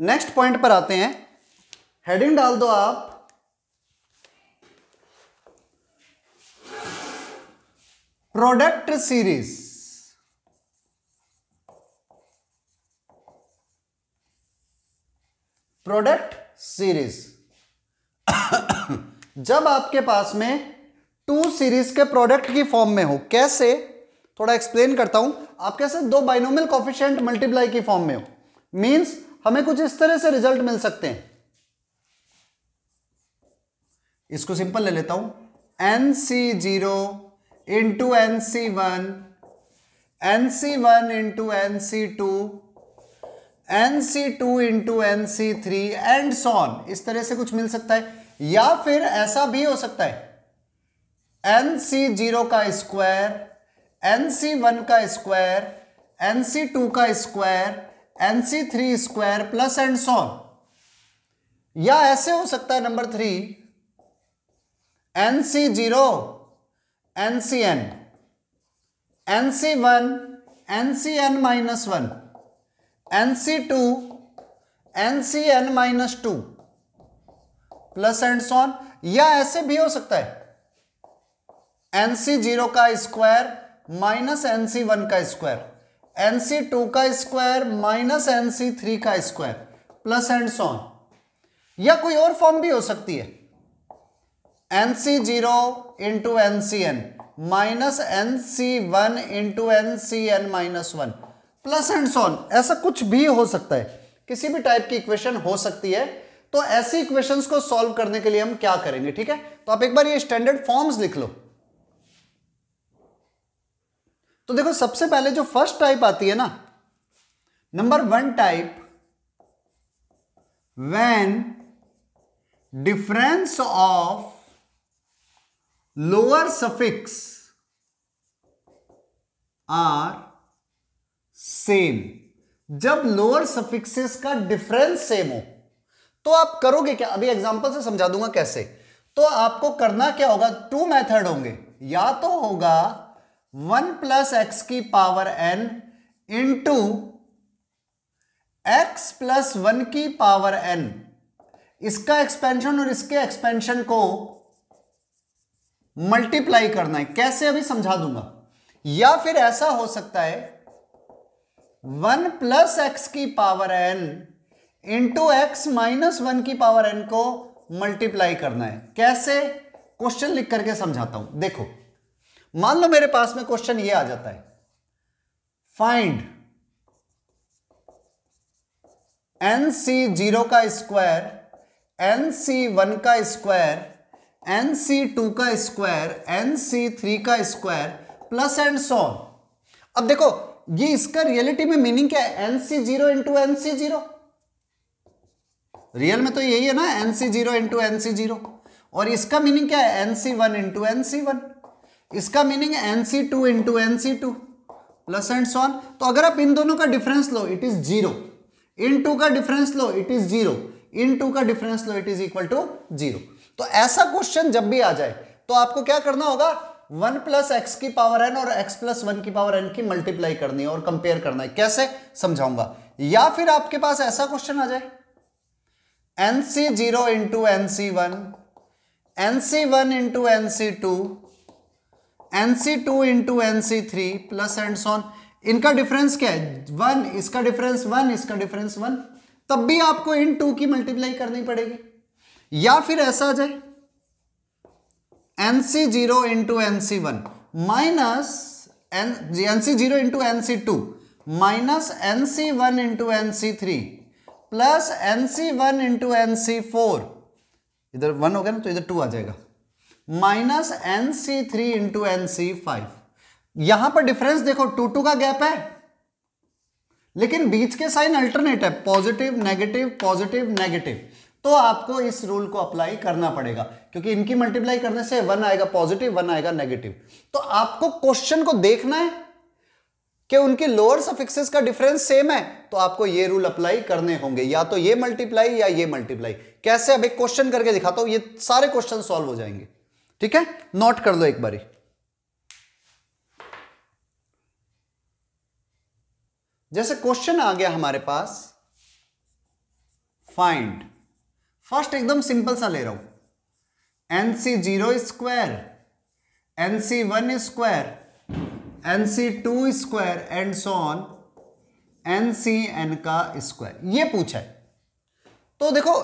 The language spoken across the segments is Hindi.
नेक्स्ट पॉइंट पर आते हैं हेडिंग डाल दो आप प्रोडक्ट सीरीज प्रोडक्ट सीरीज जब आपके पास में टू सीरीज के प्रोडक्ट की फॉर्म में हो कैसे थोड़ा एक्सप्लेन करता हूं आप कैसे दो बाइनोमियल कॉफिशियंट मल्टीप्लाई की फॉर्म में हो मींस हमें कुछ इस तरह से रिजल्ट मिल सकते हैं इसको सिंपल ले लेता हूं N C zero into N C one N C one into N C two N C two into N C three and so on इस तरह से कुछ मिल सकता है या फिर ऐसा भी हो सकता है एन सी जीरो का स्क्वायर एन सी वन का स्क्वायर एन सी टू का square N C three square plus and so on या ऐसे हो सकता है number three N C zero N C N N C one N C N minus one N C two N C N minus two plus and so on या ऐसे भी हो सकता है एन सी जीरो का स्क्वायर माइनस एन सी वन का स्क्वायर एन सी टू का स्क्वायर माइनस एन सी थ्री का स्क्वायर प्लस एंड सोन या कोई और फॉर्म भी हो सकती है N C zero into N C N minus N C one into N C N minus one plus and so on ऐसा कुछ भी हो सकता है किसी भी टाइप की इक्वेशन हो सकती है तो ऐसी इक्वेशंस को सॉल्व करने के लिए हम क्या करेंगे ठीक है तो आप एक बार ये स्टैंडर्ड फॉर्म्स लिख लो तो देखो सबसे पहले जो फर्स्ट टाइप आती है ना number one type when difference of lower suffix are same जब लोअर सफिक्सेस का डिफरेंस सेम हो तो आप करोगे क्या अभी एग्जांपल से समझा दूंगा कैसे तो आपको करना क्या होगा टू मेथड होंगे या तो होगा वन प्लस एक्स की power N into x plus one की पावर एन इसका एक्सपेंशन और इसके एक्सपेंशन को मल्टीप्लाई करना है कैसे अभी समझा दूंगा या फिर ऐसा हो सकता है वन प्लस एक्स की power N into X minus one की पावर एन को मल्टीप्लाई करना है कैसे क्वेश्चन लिख करके समझाता हूं देखो मान लो मेरे पास में क्वेश्चन ये आ जाता है फाइंड एन सी जीरो का स्क्वायर एन सी वन का स्क्वायर एन सी टू का स्क्वायर एन सी थ्री का स्क्वायर प्लस एंड सो अब देखो ये इसका रियलिटी में मीनिंग क्या है N C zero into NC zero real में तो यही है ना N C zero into N C zero और इसका मीनिंग क्या है N C one into NC one इसका meaning N C two into N C two plus and so on तो अगर आप इन दोनों का डिफरेंस लो इट इज जीरो इन टू का डिफरेंस लो इट इज जीरो इन टू का डिफरेंस लो it is equal to zero तो ऐसा क्वेश्चन जब भी आ जाए तो आपको क्या करना होगा वन प्लस एक्स की पावर एन और एक्स प्लस वन की पावर एन की मल्टीप्लाई करनी है और कंपेयर करना है कैसे समझाऊंगा या फिर आपके पास ऐसा क्वेश्चन आ जाए N C zero into N C one N C one into N C two N C two into N C three plus and so on इनका डिफरेंस क्या है वन इसका डिफरेंस वन इसका डिफरेंस वन तब भी आपको इन टू की मल्टीप्लाई करनी पड़ेगी या फिर ऐसा आ जाए एन सी zero into N C one minus N N C zero into N C two minus N सी one into N C three plus N C one into N C four इधर वन हो गया ना तो इधर टू आ जाएगा माइनस एन सी three into N C five यहां पर डिफरेंस देखो टू टू का गैप है लेकिन बीच के साइन अल्टरनेट है पॉजिटिव नेगेटिव पॉजिटिव नेगेटिव तो आपको इस रूल को अप्लाई करना पड़ेगा क्योंकि इनकी मल्टीप्लाई करने से वन आएगा पॉजिटिव वन आएगा नेगेटिव तो आपको क्वेश्चन को देखना है कि उनके लोअर सफिक्सेस का डिफरेंस सेम है तो आपको ये रूल अप्लाई करने होंगे या तो ये मल्टीप्लाई या ये मल्टीप्लाई कैसे अब एक क्वेश्चन करके दिखाता हूं ये सारे क्वेश्चन सॉल्व हो जाएंगे ठीक है नोट कर लो एक बारी जैसे क्वेश्चन आ गया हमारे पास फाइंड फर्स्ट एकदम सिंपल सा ले रहा हूं N C zero square NC one square NC two square and so on N C N का स्क्वायर ये पूछा है तो देखो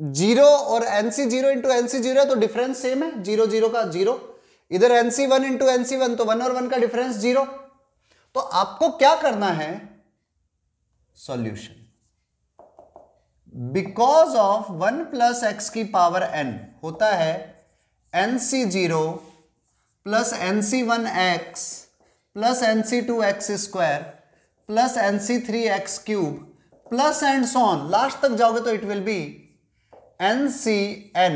जीरो और N C zero into NC zero तो डिफरेंस सेम है जीरो जीरो का जीरो इधर N C one into NC one तो वन और वन का डिफरेंस जीरो तो आपको क्या करना है solution because of one plus x की पावर एन होता है N C zero plus N C one x plus N C two x square plus N C three x cube plus and so on last तक जाओगे तो it will be N C N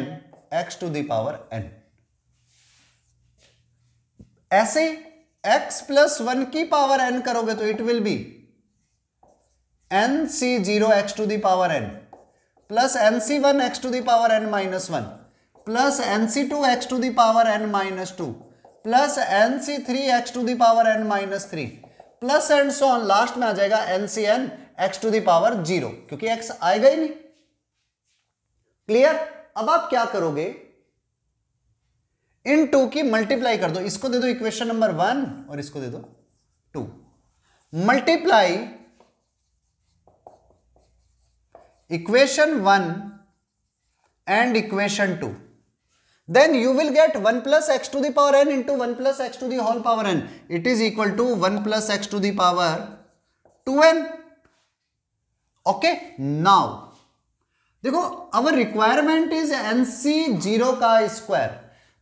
x to the power N ऐसे एक्स प्लस वन की पावर एन करोगे तो it will be N C zero x to the power N plus N C one x to the power n minus one plus N C two x to the power n minus two plus N C three x to the power n minus three plus and so on last में आ जाएगा n C N x to the power zero क्योंकि एक्स आएगा ही नहीं क्लियर अब आप क्या करोगे इन टू की मल्टीप्लाई कर दो इसको दे दो इक्वेशन नंबर वन और इसको दे दो to multiply equation one and equation two then you will get one plus x to the power N into one plus x to whole power n it is equal to one plus x to the power two n okay now देखो our requirement is n C zero का स्क्वायर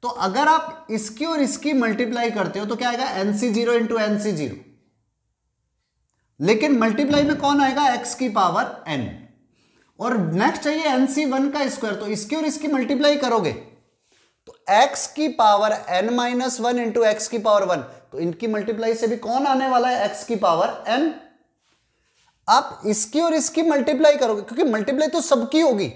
तो अगर आप इसकी और इसकी मल्टीप्लाई करते हो तो क्या आएगा n C zero into NC zero लेकिन मल्टीप्लाई में कौन आएगा एक्स की पावर एन और नेक्स्ट चाहिए एनसी वन का स्क्वायर तो इसकी और इसकी मल्टीप्लाई करोगे तो एक्स की power n minus one into x की पावर वन तो इनकी मल्टीप्लाई से भी कौन आने वाला है एक्स की पावर एन आप इसकी और इसकी मल्टीप्लाई करोगे क्योंकि मल्टीप्लाई तो सबकी होगी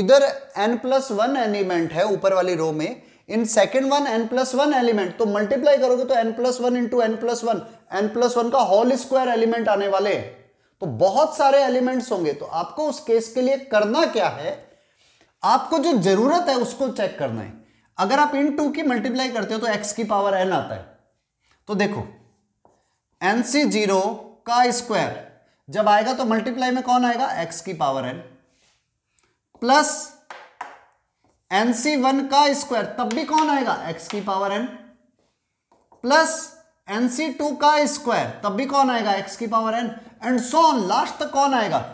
इधर एन प्लस वन एलिमेंट है ऊपर वाली रो में in second one n plus one element तो मल्टीप्लाई करोगे तो n plus one into n plus one n plus one का होल स्क्वायर एलिमेंट आने वाले हैं तो बहुत सारे एलिमेंट्स होंगे तो आपको उस केस के लिए करना क्या है आपको जो जरूरत है उसको चेक करना है अगर आप इन टू की मल्टीप्लाई करते हो तो एक्स की पावर एन आता है तो देखो एनसी जीरो का स्क्वायर जब आएगा तो मल्टीप्लाई में कौन आएगा एक्स की power n plus N C one का स्क्वायर तब भी कौन आएगा एक्स की power n plus N C two का स्क्वायर तब भी कौन आएगा एक्स की power n and on last तक कौन आएगा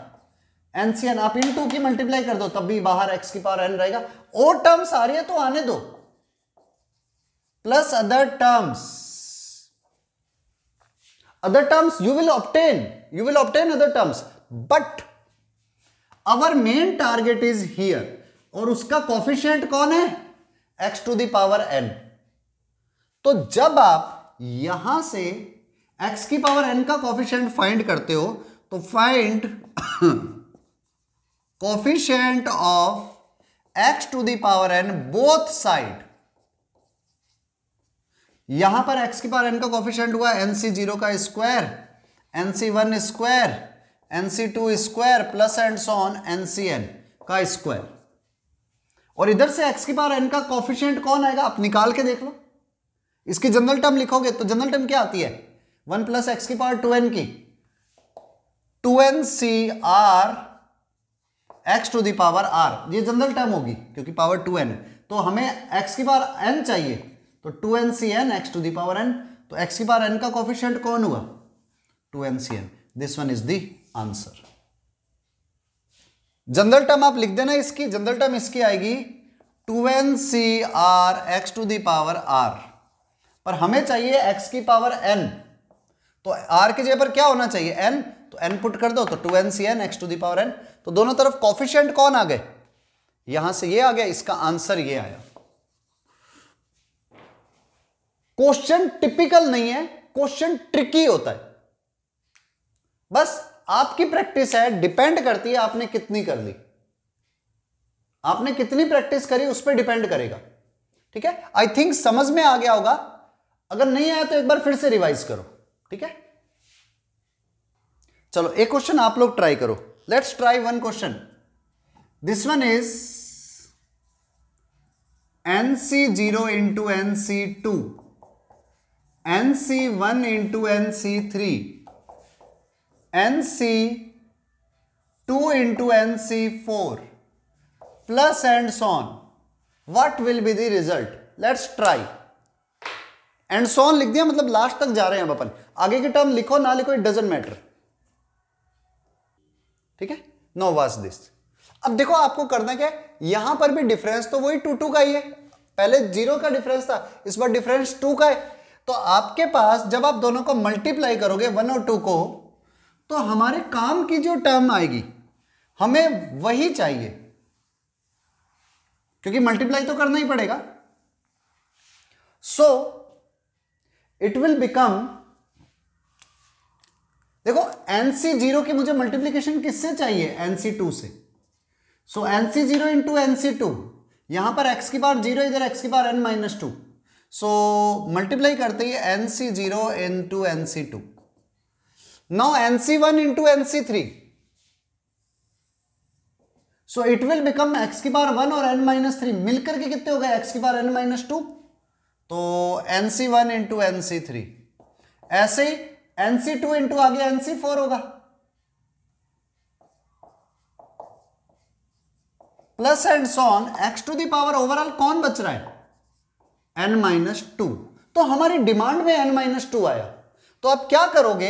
एन सी एन आप इन टू की मल्टीप्लाई कर दो तब भी बाहर एक्स की पावर एन रहेगा ओ टर्म्स आ रही है तो आने दो plus other terms other terms you will obtain you will obtain other terms but our main target is here और उसका कॉफिशियंट कौन है x टू दावर n तो जब आप यहां से x की पावर n का कॉफिशियंट फाइंड करते हो तो find coefficient of x to the power n both side यहां पर x की पावर n का कॉफिशियंट हुआ एन सी जीरो का square N C one square N C two square plus and so on n C n का स्क्वायर और इधर से एक्स की पावर एन का कॉफिशियंट कौन आएगा आप निकाल के देख लो इसकी जनरल टर्म लिखोगे तो जनरल टर्म क्या आती है वन प्लस एक्स की पावर टू एन की two N C r x to the power r ये जनरल टर्म होगी क्योंकि पावर टू एन है तो हमें एक्स की पावर एन चाहिए तो two N C N x to the power n तो एक्स की पावर एन का कॉफिशियंट कौन हुआ two n C n this one is the answer general term आप लिख देना इसकी जनरल टर्म इसकी आएगी two N C r x to the power r पर हमें चाहिए एक्स की पावर एन तो आर की जगह पर क्या होना चाहिए एन तो एन पुट कर दो तो two N C N x to the power n तो दोनों तरफ कॉफिशियंट कौन आ गए यहां से ये आ गया इसका आंसर ये आया क्वेश्चन टिपिकल नहीं है क्वेश्चन ट्रिकी होता है बस आपकी प्रैक्टिस है डिपेंड करती है आपने कितनी कर ली आपने कितनी प्रैक्टिस करी उस पर डिपेंड करेगा ठीक है आई थिंक समझ में आ गया होगा अगर नहीं आया तो एक बार फिर से रिवाइज करो ठीक है चलो एक क्वेश्चन आप लोग ट्राई करो let's try one question this one is n C zero into N C two N C one into N C three N C two into N C four plus and so on what will be the result let's try and so on लिख दिया मतलब लास्ट तक जा रहे हैं अपन आगे की टर्म लिखो ना लिखो इट डजेंट मैटर ठीक है नो वॉज दिस अब देखो आपको करना क्या है यहां पर भी डिफरेंस तो वही टू टू का ही है पहले जीरो का डिफरेंस था इस बार डिफरेंस टू का है तो आपके पास जब आप दोनों को मल्टीप्लाई करोगे वन और टू को तो हमारे काम की जो टर्म आएगी हमें वही चाहिए क्योंकि मल्टीप्लाई तो करना ही पड़ेगा सो इट विल बिकम देखो एनसी जीरो की मुझे मल्टीप्लीकेशन किससे चाहिए एनसी टू से so n C zero into NC two यहां पर एक्स की पावर जीरो इधर एक्स की power n minus two so multiply करते ही n C zero into NC two Now NC1 into NC3. So it will become x की पार वन और एन माइनस थ्री मिलकर के कितने हो गए एक्स की पार एन माइनस टू तो एन सी one into N C three ऐसे ही एन सी टू इंटू आगे एन सी फोर होगा plus and so on x to the power overall कौन बच रहा है एन माइनस टू तो हमारी डिमांड में एन माइनस टू आया तो आप क्या करोगे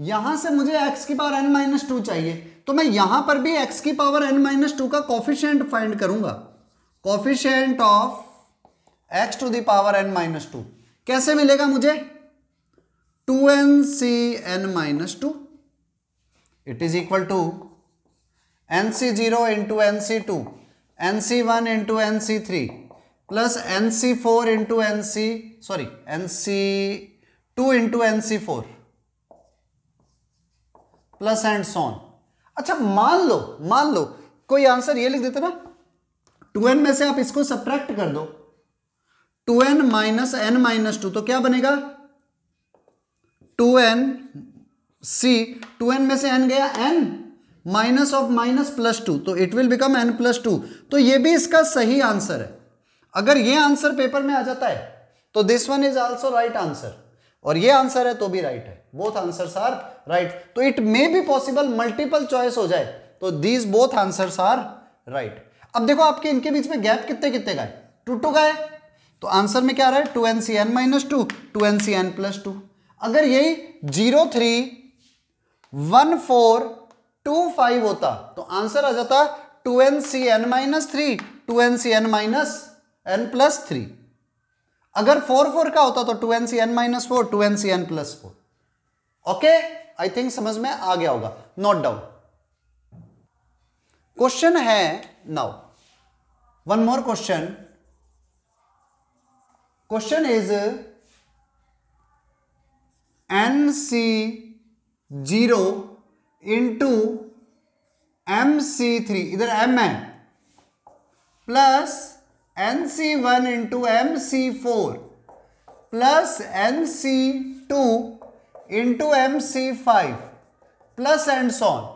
यहां से मुझे x की पावर n माइनस टू चाहिए तो मैं यहां पर भी x की पावर n माइनस टू का कॉफिशियंट फाइंड करूंगा coefficient of x to the power n minus two कैसे मिलेगा मुझे two N C N minus two it is equal to N C zero into N C two N C one into N C three plus N C four into N C sorry n C two into N C four plus and so on अच्छा मान लो मान लो कोई आंसर ये लिख देते ना टू एन में से आप इसको सब्ट्रैक्ट कर दो two n minus n minus two तो क्या बनेगा two N C two n में से एन गया n minus of minus plus two तो it will become n plus two तो ये भी इसका सही आंसर है अगर ये आंसर पेपर में आ जाता है तो this one is also right answer और ये आंसर है तो भी राइट है बोथ आंसर आर राइट तो it may be possible multiple choice हो जाए तो these both answer are right अब देखो आपके इनके बीच में गैप कितने कितने का है टू टू का है तो आंसर में क्या आ रहा है two N C N minus two two N C n plus two अगर यही zero three one four two five होता तो आंसर आ जाता two N C N minus three two N C N minus n plus three अगर फोर फोर का होता तो two N C N minus four two N C n plus four okay I think समझ में आ गया होगा नोट डाउन क्वेश्चन है now one more question question is n C zero into m C three इधर एम है plus N C one into m C four plus N C two into m C five plus and so on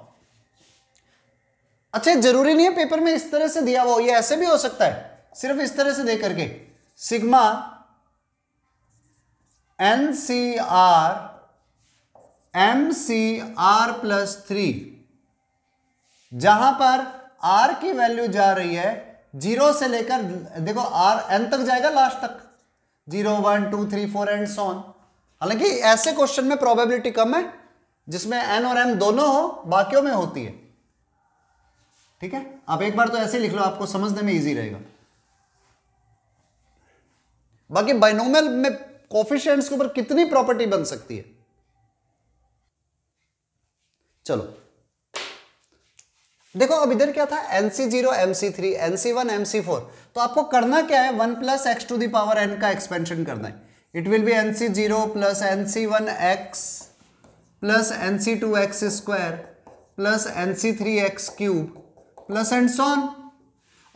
अच्छा जरूरी नहीं है पेपर में इस तरह से दिया हुआ ये ऐसे भी हो सकता है सिर्फ इस तरह से दे करके सिग्मा एन सी r m C r plus three जहां पर आर की वैल्यू जा रही है जीरो से लेकर देखो आर एन तक जाएगा लास्ट तक zero one two three four and so on हालांकि ऐसे क्वेश्चन में प्रोबेबिलिटी कम है जिसमें एन और एम दोनों हो बाकियों में होती है ठीक है आप एक बार तो ऐसे लिख लो आपको समझने में इजी रहेगा बाकी बाइनोमियल में कॉफिशियंट्स के ऊपर कितनी प्रॉपर्टी बन सकती है चलो देखो अब इधर क्या था एन सी zero m C three N C one m C four तो आपको करना क्या है one plus x to the power n का एक्सपेंशन करना है it will be N C zero plus N C one x plus N C two x square plus N C three x cube plus and so on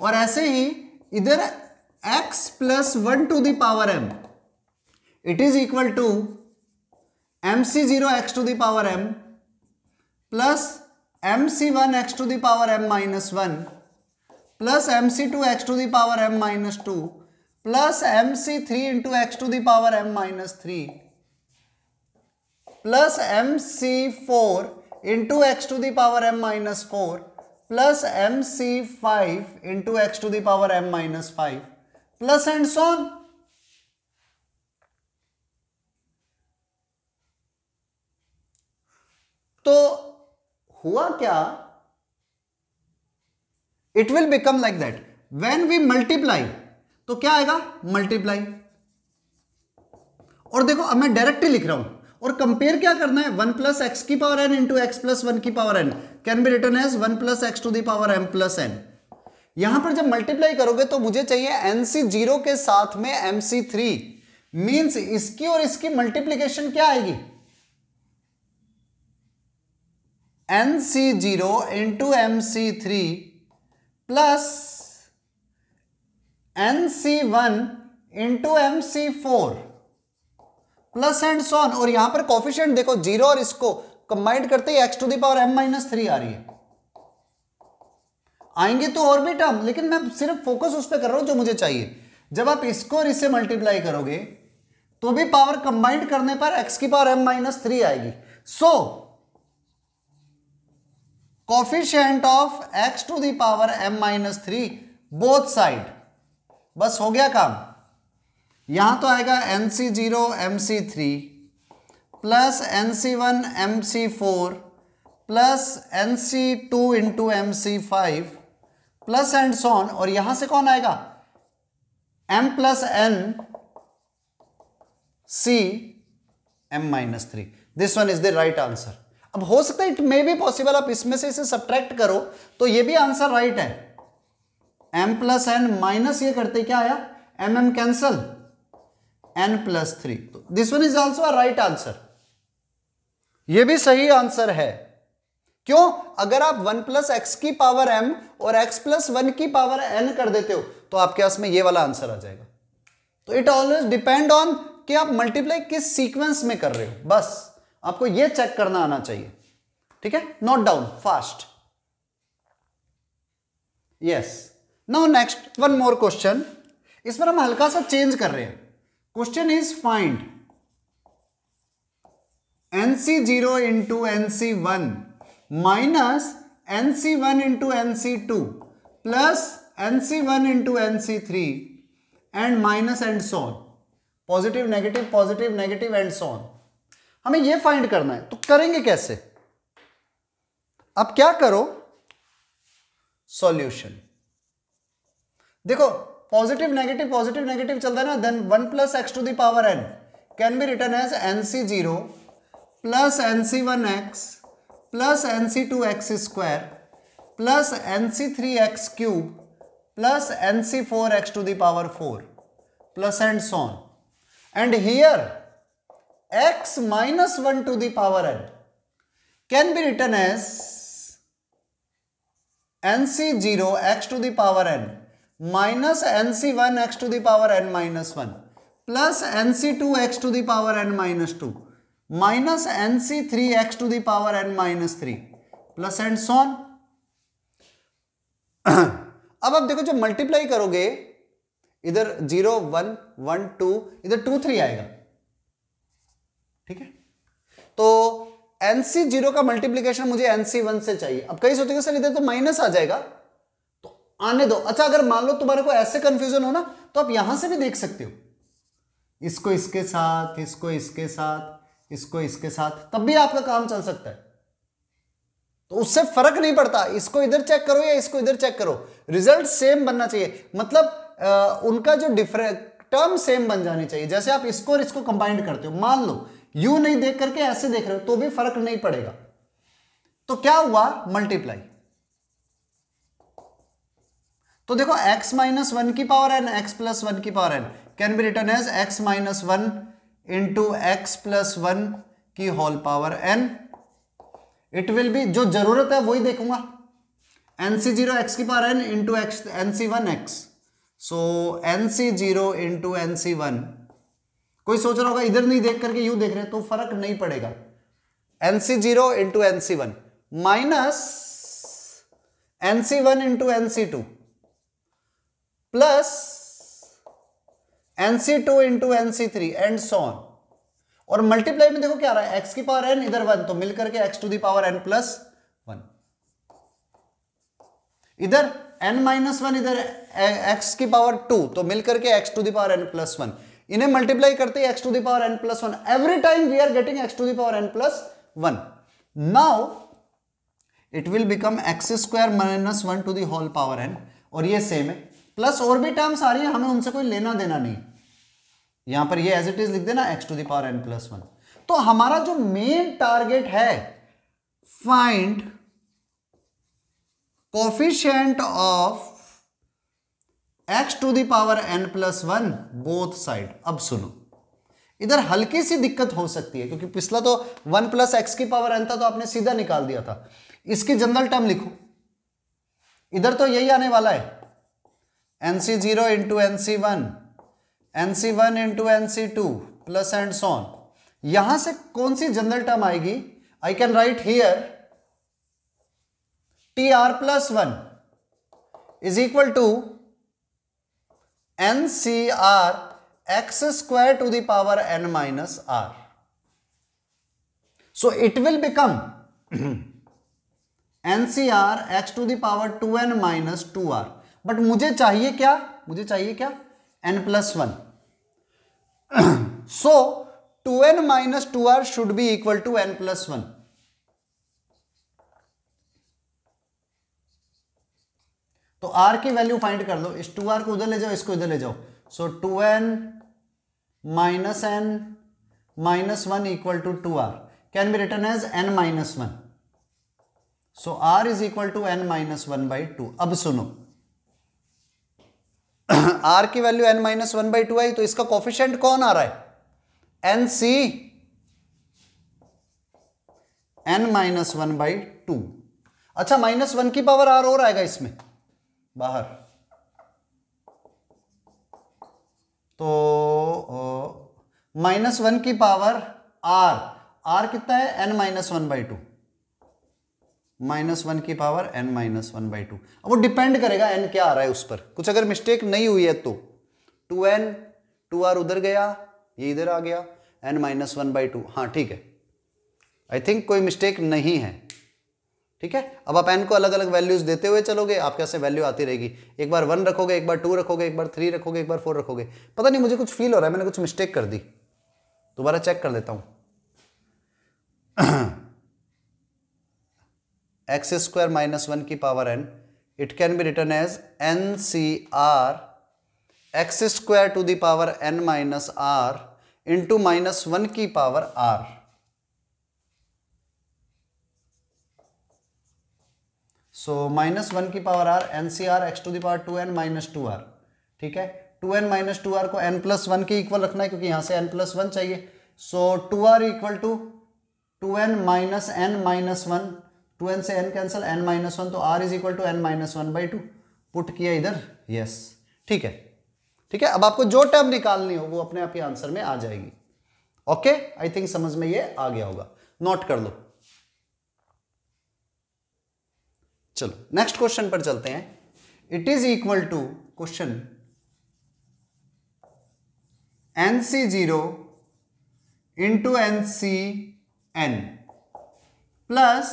और ऐसे ही इधर x plus one to the power m it is equal to m C zero x to the power m plus m C one x to the power m minus one plus m C two x to the power m minus two plus m C three into x to the power m minus three plus m C four into x to the power m minus four plus m C five into x to the power m minus five plus and so on तो हुआ क्या it will become like that when we multiply तो क्या आएगा मल्टीप्लाई और देखो अब मैं डायरेक्टली लिख रहा हूं और कंपेयर क्या करना है वन प्लस एक्स की power N into x plus one की power n can be written as one plus x to the power m plus n यहां पर जब मल्टीप्लाई करोगे तो मुझे चाहिए एनसी जीरो के साथ में एमसी थ्री मीन्स इसकी और इसकी मल्टीप्लीकेशन क्या आएगी n C zero into m C three plus N C one into m C four plus and so on और यहां पर कॉफिशियंट देखो जीरो और इसको कंबाइंड करते ही x to the power m minus three आ रही है आएंगे तो और भी टर्म लेकिन मैं सिर्फ फोकस उस पर कर रहा हूं जो मुझे चाहिए जब आप इसको और इससे मल्टीप्लाई करोगे तो भी पावर कंबाइंड करने पर एक्स की पावर एम माइनस थ्री आएगी so so, coefficient of x to the power m minus three both side बस हो गया काम यहां तो आएगा n C zero m C three plus N C one m C four plus N C two into m C five plus and so on और यहां से कौन आएगा m plus N C m minus three this one is the right answer अब हो सकता है इट मे बी पॉसिबल आप इसमें से इसे सब्ट्रैक्ट करो तो ये भी आंसर राइट है एम प्लस एन माइनस ये करते क्या आया m m cancel n plus three this one is also a right answer ये भी सही आंसर है क्यों अगर आप वन प्लस एक्स की पावर एम और एक्स प्लस वन की पावर एन कर देते हो तो आपके पास में ये वाला आंसर आ जाएगा तो इट ऑलवेज डिपेंड ऑन कि आप मल्टीप्लाई किस सीक्वेंस में कर रहे हो बस आपको यह चेक करना आना चाहिए ठीक है note down fast yes now next one more question इस पर हम हल्का सा चेंज कर रहे हैं question is find nC zero into NC one minus nC one into NC two plus nC one into nC three and minus and so on positive negative positive negative and so on हमें ये फाइंड करना है तो करेंगे कैसे अब क्या करो सॉल्यूशन देखो पॉजिटिव नेगेटिव पॉजिटिव नेगेटिव चलता है ना then one plus x to the power n can be written as n C zero plus N C one x plus N C two x square plus N C three x cube plus N C four x to the power four plus and so on and here x minus 1 to the power n can be written as nc0 x to the power n minus nc1 x to the power n minus 1 plus nc2 x to the power n minus 2 minus nc3 x to the power n minus 3 plus and so on अब आप देखो जब मल्टीप्लाई करोगे इधर जीरो वन वन टू इधर टू थ्री आएगा ठीक है तो एनसी जीरो का मल्टीप्लीकेशन मुझे एनसी वन से चाहिए अब कहीं सोचेंगे सर इधर तो माइनस आ जाएगा तो आने दो अच्छा अगर मान लो तुम्हारे को ऐसे कंफ्यूजन हो ना तो आप यहां से भी देख सकते हो इसको इसके साथ इसको इसके साथ इसको इसके साथ तब भी आपका काम चल सकता है तो उससे फर्क नहीं पड़ता इसको इधर चेक करो या इसको इधर चेक करो रिजल्ट सेम बनना चाहिए मतलब आ, उनका जो डिफरेंट टर्म सेम बन जानी चाहिए जैसे आप इसको और इसको कंबाइंड करते हो मान लो यू नहीं देख करके ऐसे देख रहे हो तो भी फर्क नहीं पड़ेगा तो क्या हुआ मल्टीप्लाई तो देखो x माइनस वन की power n x plus one की power n can be written as x minus one into x plus one की whole power n it will be जो जरूरत है वही देखूंगा एन सी जीरो एक्स की power N into x n सी वन एक्स सो एन सी zero into N C one कोई सोच रहा होगा इधर नहीं देख करके यू देख रहे हैं तो फर्क नहीं पड़ेगा nC zero into NC one minus nC one into NC two plus nC two into nC three and so on और मल्टीप्लाई में देखो क्या रहा है एक्स की पावर एन इधर वन तो मिलकर के x to the power n plus one इधर एन माइनस वन इधर एक्स की पावर टू तो मिलकर के x to the power n plus one इन्हें मल्टीप्लाई करते x to the power N plus one every time we are getting x to the power N plus one now it will become x square minus one to the power power N और ये सेम है प्लस और भी टर्म्स आ रही है हमें उनसे कोई लेना देना नहीं यहां पर ये एज इट इज लिख देना x to the power N plus one तो हमारा जो मेन टारगेट है find coefficient of x to the power N plus one both side अब सुनो इधर हल्की सी दिक्कत हो सकती है क्योंकि पिछला तो वन प्लस एक्स की पावर एन था तो आपने सीधा निकाल दिया था इसकी जनरल टर्म लिखो इधर तो यही आने वाला है N C zero into N C one N C one into N C two plus and so on यहां से कौन सी जनरल टर्म आएगी I can write here t r plus one is equal to N C r x square to the power n minus r so it will become n C r x to the power two n minus two r but मुझे चाहिए क्या मुझे चाहिए क्या n plus one so two n minus two r should be equal to n plus one तो आर की वैल्यू फाइंड कर लो इस टू आर को उधर ले जाओ इसको इधर ले जाओ so two n minus n minus one equal to two r can be written as n minus one so r is equal to n minus one by two अब सुनो आर की value n minus one by two आई तो इसका कॉफिशेंट कौन आ रहा है N C N minus one by two अच्छा माइनस वन की पावर आर और आएगा इसमें बाहर तो माइनस वन की पावर आर आर कितना है n minus one by two minus one की power n minus one by two अब वो डिपेंड करेगा एन क्या आ रहा है उस पर कुछ अगर मिस्टेक नहीं हुई है तो टू एन टू आर उधर गया ये इधर आ गया n minus one by two हाँ ठीक है आई थिंक कोई मिस्टेक नहीं है ठीक है अब आप एन को अलग अलग वैल्यूज देते हुए चलोगे आपके यहाँ से वैल्यू आती रहेगी एक बार वन रखोगे एक बार टू रखोगे एक बार थ्री रखोगे एक बार फोर रखोगे पता नहीं मुझे कुछ फील हो रहा है मैंने कुछ मिस्टेक कर दी दोबारा चेक कर लेता हूं एक्स स्क्वायर माइनस वन की power n it can be written as n C r x square to the power n minus r into minus one की power r so minus one की power r n C r x to the power two n minus two r ठीक है two n minus two r को एन प्लस वन के इक्वल रखना है क्योंकि यहाँ से एन प्लस वन चाहिए so two r equal to two n minus n minus one two n से n cancel n minus one तो r is equal to n minus one by two put किया इधर यस ठीक है ठीक है अब आपको जो टर्म निकालनी हो वो अपने आप ही आंसर में आ जाएगी ओके आई थिंक समझ में ये आ गया होगा नोट कर लो चलो नेक्स्ट क्वेश्चन पर चलते हैं it is equal to question n C zero into N C n plus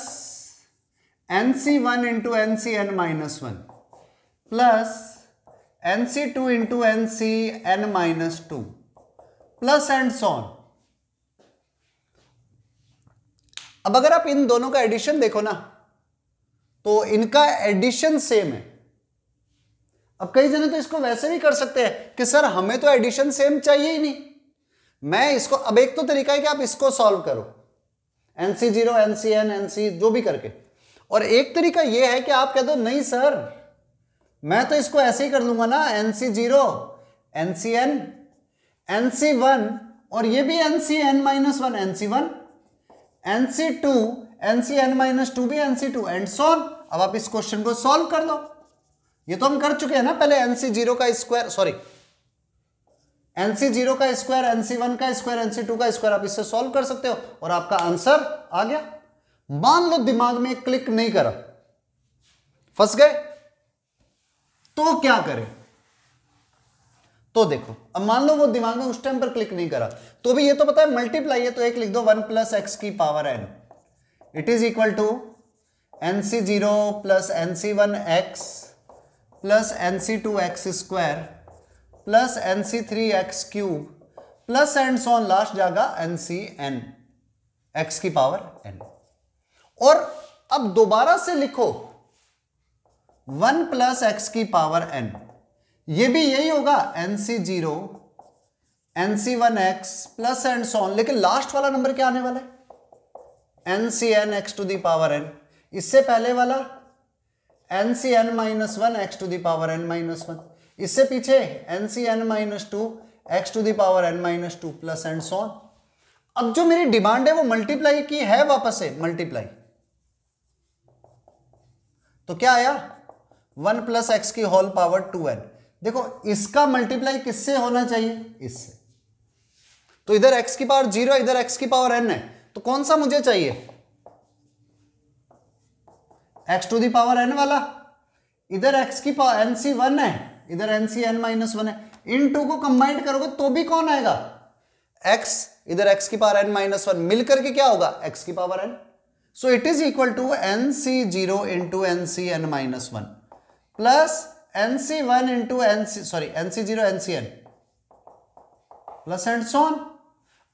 N C one into N C N minus one plus N C two into N C N minus two plus and so on अब अगर आप इन दोनों का एडिशन देखो ना तो इनका एडिशन सेम है अब कई जने तो इसको वैसे भी कर सकते हैं कि सर हमें तो एडिशन सेम चाहिए ही नहीं मैं इसको अब एक तो तरीका है कि आप इसको सॉल्व करो एन सी जीरो एनसीएन एनसी जो भी करके और एक तरीका यह है कि आप कह दो नहीं सर मैं तो इसको ऐसे ही कर लूंगा ना एन सी zero N C N N C one और ये भी n C N minus one N C one N C two n minus two n nC two and so on अब आप इस क्वेश्चन को सॉल्व कर लो ये तो हम कर चुके हैं ना पहले एनसी जीरो का स्क्वायर सॉरी एनसी जीरो का स्क्वायर एनसी वन का स्क्वायर एनसी टू का स्क्वायर आप इससे सॉल्व कर सकते हो और आपका आंसर आ गया मान लो दिमाग में क्लिक नहीं करा फंस गए तो क्या करें तो देखो अब मान लो वो दिमाग में उस टाइम पर क्लिक नहीं करा तो भी ये तो पता है मल्टीप्लाई है तो एक लिख दो वन प्लस एक्स की power n it is equal to N C zero plus N C one x plus N C two x square plus N C three x cube plus and so on last जाएगा एन सी एन एक्स की पावर एन और अब दोबारा से लिखो वन प्लस एक्स की पावर एन ये भी यही होगा n C zero N C one x plus and सोन लेकिन लास्ट वाला नंबर क्या आने वाला है N C N x to the power n इससे पहले वाला n C N minus one x to the power n minus one इससे पीछे n C N minus two x to the power n minus two plus and so on अब जो मेरी डिमांड है वो मल्टीप्लाई की है वापस से मल्टीप्लाई तो क्या आया वन प्लस एक्स की होल पावर टू एन देखो इसका मल्टीप्लाई किससे होना चाहिए इससे तो इधर एक्स की पावर जीरो इधर एक्स की पावर एन है तो कौन सा मुझे चाहिए एक्स टू दावर एन वाला इधर एक्स की पावर एन सी वन है इधर n C N minus one है इन टू को कंबाइंड करोगे तो भी कौन आएगा एक्स इधर एक्स की पावर एन माइनस वन मिल करके क्या होगा एक्स की power n so it is equal to N C zero into N C N minus one plus N C one into N C sorry n C zero N C n plus and so on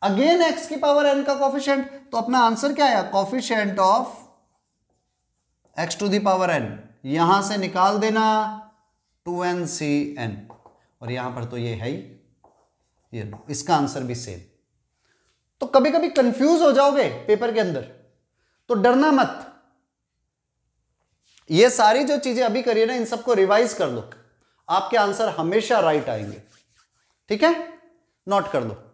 again x की पावर एन का कॉफिशियंट तो अपना आंसर क्या आया coefficient of x to the power n यहां से निकाल देना टू एन सी एन और यहां पर तो ये है ही ये इसका आंसर भी सेम तो कभी कभी कंफ्यूज हो जाओगे पेपर के अंदर तो डरना मत ये सारी जो चीजें अभी करिए ना इन सबको रिवाइज कर लो आपके आंसर हमेशा राइट आएंगे ठीक है नोट कर लो